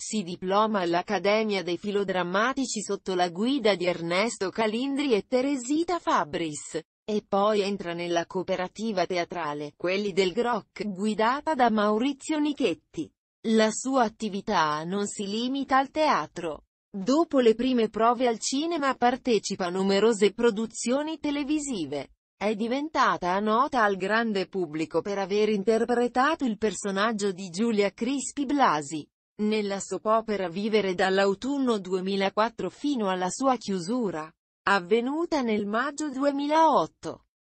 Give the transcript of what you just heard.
Si diploma all'Accademia dei Filodrammatici sotto la guida di Ernesto Calindri e Teresita Fabris. E poi entra nella cooperativa teatrale, quelli del Groc, guidata da Maurizio Nichetti. La sua attività non si limita al teatro. Dopo le prime prove al cinema partecipa a numerose produzioni televisive. È diventata nota al grande pubblico per aver interpretato il personaggio di Giulia Crispi Blasi, nella soap opera Vivere dall'autunno 2004 fino alla sua chiusura, avvenuta nel maggio 2008.